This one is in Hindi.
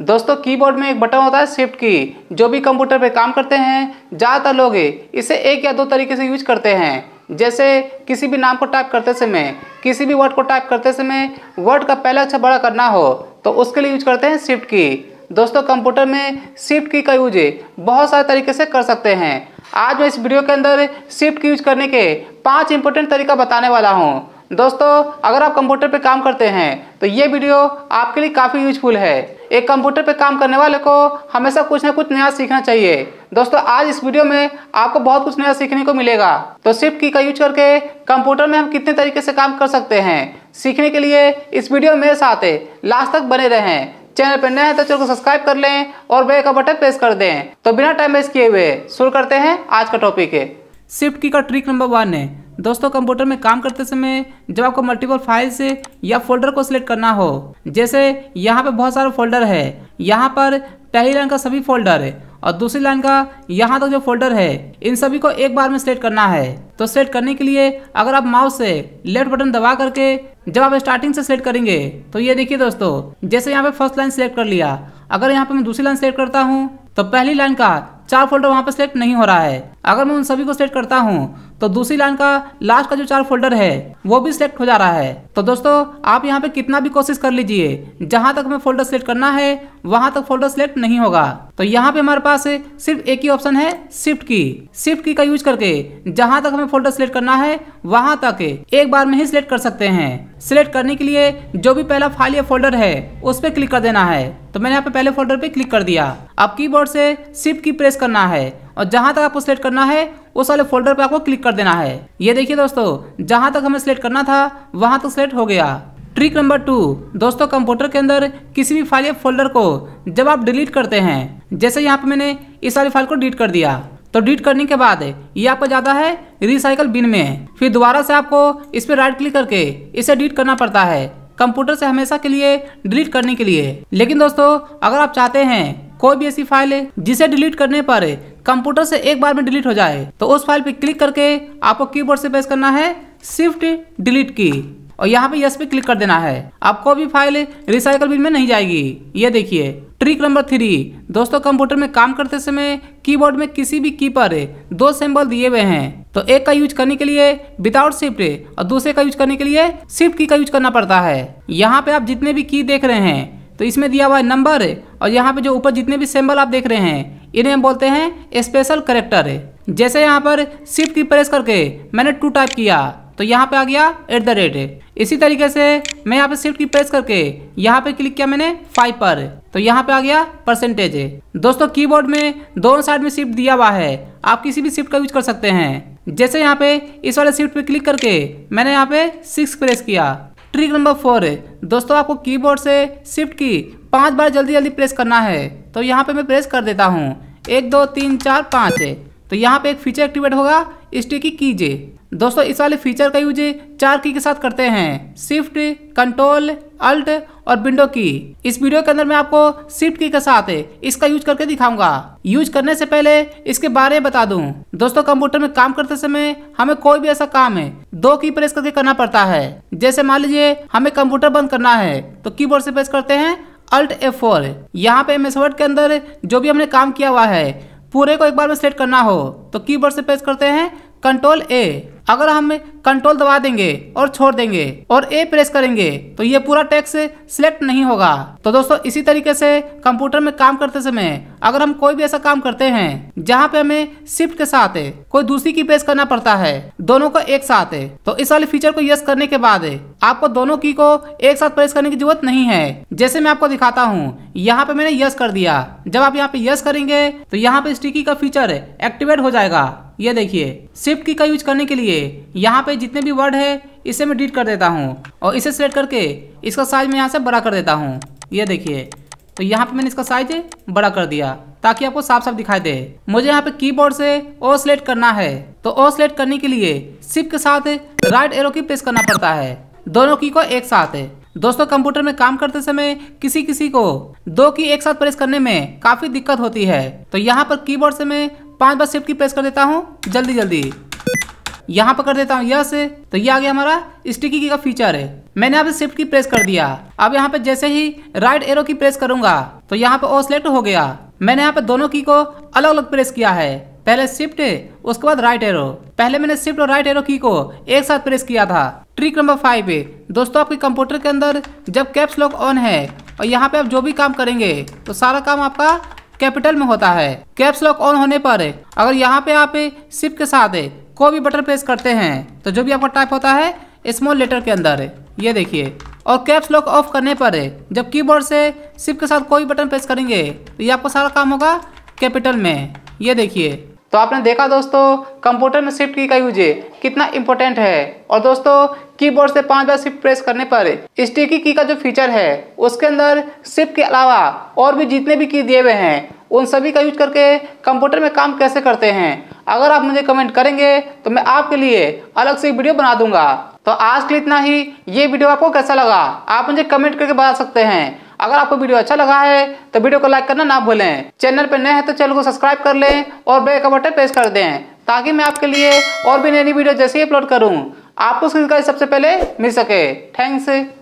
दोस्तों कीबोर्ड में एक बटन होता है शिफ्ट की जो भी कंप्यूटर पे काम करते हैं ज़्यादातर लोग इसे एक या दो तरीके से यूज करते हैं जैसे किसी भी नाम को टाइप करते समय किसी भी वर्ड को टाइप करते समय वर्ड का पहला अच्छा बड़ा करना हो तो उसके लिए यूज करते हैं शिफ्ट की दोस्तों कंप्यूटर में शिफ्ट की का यूज बहुत सारे तरीके से कर सकते हैं आज मैं इस वीडियो के अंदर शिफ्ट की यूज करने के पाँच इंपॉर्टेंट तरीका बताने वाला हूँ दोस्तों अगर आप कंप्यूटर पे काम करते हैं तो ये वीडियो आपके लिए काफ़ी यूजफुल है एक कंप्यूटर पे काम करने वाले को हमेशा कुछ ना कुछ नया सीखना चाहिए दोस्तों आज इस वीडियो में आपको बहुत कुछ नया सीखने को मिलेगा तो सिर्फ की का यूज करके कंप्यूटर में हम कितने तरीके से काम कर सकते हैं सीखने के लिए इस वीडियो मेरे साथ लास्ट तक बने रहें चैनल पर नए हैं तो चैनल को सब्सक्राइब कर लें और बेल का बटन प्रेस कर दें तो बिना टाइम वेस्ट किए हुए शुरू करते हैं आज का टॉपिक है शिफ्ट की का ट्रिक नंबर वन है दोस्तों कंप्यूटर में काम करते समय जब आपको मल्टीपल फाइल से या फोल्डर को सिलेक्ट करना हो जैसे यहाँ पे बहुत सारे फोल्डर है यहाँ पर पहली लाइन का सभी फोल्डर है और दूसरी लाइन का यहाँ तक तो जो फोल्डर है इन सभी को एक बार में सिलेक्ट करना है तो सिलेक्ट करने के लिए अगर आप माउस से लेफ्ट बटन दबा करके जब आप स्टार्टिंग से सिलेक्ट करेंगे तो ये देखिए दोस्तों जैसे यहाँ पे फर्स्ट लाइन सिलेक्ट कर लिया अगर यहाँ पे मैं दूसरी लाइन सिलेक्ट करता हूँ तो पहली लाइन का चार फोल्डर वहाँ पे सिलेक्ट नहीं हो रहा है अगर मैं उन सभी को सेलेक्ट करता हूँ तो दूसरी लाइन का लास्ट का जो चार फोल्डर है वो भी सिलेक्ट हो जा रहा है तो दोस्तों आप यहाँ पे कितना भी कोशिश कर लीजिए जहाँ तक हमें फोल्डर सिलेक्ट करना है वहाँ तक फोल्डर सिलेक्ट नहीं होगा तो यहाँ पे हमारे पास सिर्फ एक ही ऑप्शन है शिफ्ट की शिफ्ट की का यूज करके जहाँ तक हमें फोल्डर सिलेक्ट करना है वहाँ तक एक बार में ही सिलेक्ट कर सकते हैं सिलेक्ट करने के लिए जो भी पहला फाइल या फोल्डर है उस पर क्लिक कर देना है तो मैंने यहाँ पे पहले फोल्डर पे क्लिक कर दिया अब कीबोर्ड से शिफ्ट की प्रेस करना है और जहाँ तक आपको सिलेक्ट करना है उस वाले फोल्डर पर आपको क्लिक कर देना है ये देखिए दोस्तों जहां तक हमें सिलेक्ट करना था वहाँ तक सिलेक्ट हो गया ट्रिक नंबर टू दोस्तों कंप्यूटर के अंदर किसी भी फाइल या फोल्डर को जब आप डिलीट करते हैं जैसे यहाँ पर मैंने इस वाली फाइल को डिलीट कर दिया तो डिलीट करने के बाद ये आपको जाता है रिसाइकल बिन में फिर दोबारा से आपको इस पर राइट क्लिक करके इसे डिलीट करना पड़ता है कंप्यूटर से हमेशा के लिए डिलीट करने के लिए लेकिन दोस्तों अगर आप चाहते हैं कोई भी ऐसी फाइल जिसे डिलीट करने पर कंप्यूटर से एक बार में डिलीट हो जाए तो उस फाइल पे क्लिक करके आपको कीबोर्ड से प्रेस करना है शिफ्ट डिलीट की और यहाँ पे यस पे क्लिक कर देना है आपको भी फाइल रिसाइकल बिन में नहीं जाएगी ये देखिए ट्रिक नंबर थ्री दोस्तों कंप्यूटर में काम करते समय कीबोर्ड में किसी भी की पर दो सिंबल दिए हुए हैं तो एक का यूज करने के लिए विदाउट शिफ्ट और दूसरे का यूज करने के लिए शिफ्ट की का यूज करना पड़ता है यहाँ पे आप जितने भी की देख रहे हैं तो इसमें दिया हुआ है नंबर और यहाँ पे जो ऊपर जितने भी सिंबल आप देख रहे हैं इन्हें हम बोलते हैं स्पेशल करेक्टर जैसे यहाँ पर शिफ्ट की प्रेस करके मैंने टू टाइप किया तो यहाँ पे आ गया एट द रेट इसी तरीके से मैं यहाँ पे शिफ्ट की प्रेस करके यहाँ पे क्लिक किया मैंने फाइव पर तो यहाँ पे आ गया परसेंटेज दोस्तों कीबोर्ड में दोनों साइड में शिफ्ट दिया हुआ है आप किसी भी शिफ्ट का यूज कर सकते हैं जैसे यहाँ पे इस वाले शिफ्ट पे क्लिक करके मैंने यहाँ पे सिक्स प्रेस किया ट्रिक नंबर फोर दोस्तों आपको कीबोर्ड से शिफ्ट की पांच बार जल्दी जल्दी प्रेस करना है तो यहाँ पे मैं प्रेस कर देता हूँ एक दो तीन चार पाँच तो यहाँ पे एक फीचर एक्टिवेट होगा स्टे की कीजिए दोस्तों इस वाले फीचर का यूज चार की के साथ करते हैं शिफ्ट कंट्रोल अल्ट और विंडो की इस वीडियो के अंदर मैं आपको शिफ्ट की के साथ इसका यूज करके दिखाऊंगा यूज करने से पहले इसके बारे में बता दूं दोस्तों कंप्यूटर में काम करते समय हमें कोई भी ऐसा काम है दो की प्रेस करके करना पड़ता है जैसे मान लीजिए हमें कंप्यूटर बंद करना है तो की से प्रेस करते हैं अल्ट एफ फोर यहाँ पे एम वर्ड के अंदर जो भी हमने काम किया हुआ है पूरे को एक बार में सेलेक्ट करना हो तो कीबोर्ड से प्रेस करते हैं कंट्रोल ए अगर हम कंट्रोल दबा देंगे और छोड़ देंगे और ए प्रेस करेंगे तो ये पूरा टेक्स्ट सिलेक्ट नहीं होगा तो दोस्तों इसी तरीके से कंप्यूटर में काम करते समय अगर हम कोई भी ऐसा काम करते हैं जहाँ पे हमें शिफ्ट के साथ कोई दूसरी की प्रेस करना पड़ता है दोनों को एक साथ तो इस वाले फीचर को यस करने के बाद आपको दोनों की को एक साथ प्रेस करने की जरूरत नहीं है जैसे मैं आपको दिखाता हूँ यहाँ पे मैंने यस कर दिया जब आप यहाँ पे यस करेंगे तो यहाँ पे स्टिकी का फीचर एक्टिवेट हो जाएगा ये देखिए शिफ्ट की का यूज करने के लिए यहाँ पे जितने भी वर्ड है इसे मैं डिलीट कर देता हूँ और इसे सिलेक्ट करके इसका साइज मैं यहाँ से बड़ा कर देता हूँ ये देखिए तो यहाँ पे मैंने इसका साइज बड़ा कर दिया ताकि आपको साफ साफ दिखाई दे मुझे यहाँ पे कीबोर्ड से ओ सिलेक्ट करना है तो ओ सिलेक्ट करने के लिए शिफ्ट के साथ राइट एरो की प्रेस करना पड़ता है दोनों की को एक साथ दोस्तों कंप्यूटर में काम करते समय किसी किसी को दो की एक साथ प्रेस करने में काफी दिक्कत होती है तो यहाँ पर कीबोर्ड से मैं पांच बार शिफ्ट की प्रेस कर देता हूँ जल्दी जल्दी यहाँ पर कर देता हूँ यस तो ये आ गया हमारा स्टिकी की का फीचर है मैंने यहाँ पे शिफ्ट की प्रेस कर दिया अब यहाँ पे जैसे ही राइट एरो की प्रेस करूंगा तो यहाँ पे ओ सिलेक्ट हो गया मैंने यहाँ पे दोनों की को अलग अलग प्रेस किया है पहले शिफ्ट उसके बाद राइट एरो पहले मैंने शिफ्ट और राइट एरो की को एक साथ प्रेस किया था ट्रिक नंबर फाइव दोस्तों आपके कंप्यूटर के अंदर जब कैप्स लॉक ऑन है और यहाँ पे आप जो भी काम करेंगे तो सारा काम आपका कैपिटल में होता है कैप्स लॉक ऑन होने पर अगर यहाँ पे आप सिप के साथ कोई भी बटन प्रेस करते हैं तो जो भी आपका टाइप होता है स्मॉल लेटर के अंदर ये देखिए और कैप्स लॉक ऑफ करने पर जब कीबोर्ड से सिप के साथ कोई बटन प्रेस करेंगे तो ये आपका सारा काम होगा कैपिटल में ये देखिए तो आपने देखा दोस्तों कंप्यूटर में शिफ्ट की का यूज कितना इंपॉर्टेंट है और दोस्तों कीबोर्ड से पांच बार शिफ्ट प्रेस करने पर स्टिकी की का जो फीचर है उसके अंदर शिफ्ट के अलावा और भी जितने भी की दिए हुए हैं उन सभी का यूज करके कंप्यूटर में काम कैसे करते हैं अगर आप मुझे कमेंट करेंगे तो मैं आपके लिए अलग से वीडियो बना दूंगा तो आज के लिए इतना ही ये वीडियो आपको कैसा लगा आप मुझे कमेंट करके बता सकते हैं अगर आपको वीडियो अच्छा लगा है तो वीडियो को लाइक करना ना भूलें चैनल पर नए हैं तो चैनल को सब्सक्राइब कर लें और बेल का बटन प्रेस कर दें ताकि मैं आपके लिए और भी नई नई वीडियो जैसे ही अपलोड करूँ आपको जानकारी सबसे पहले मिल सके थैंक्स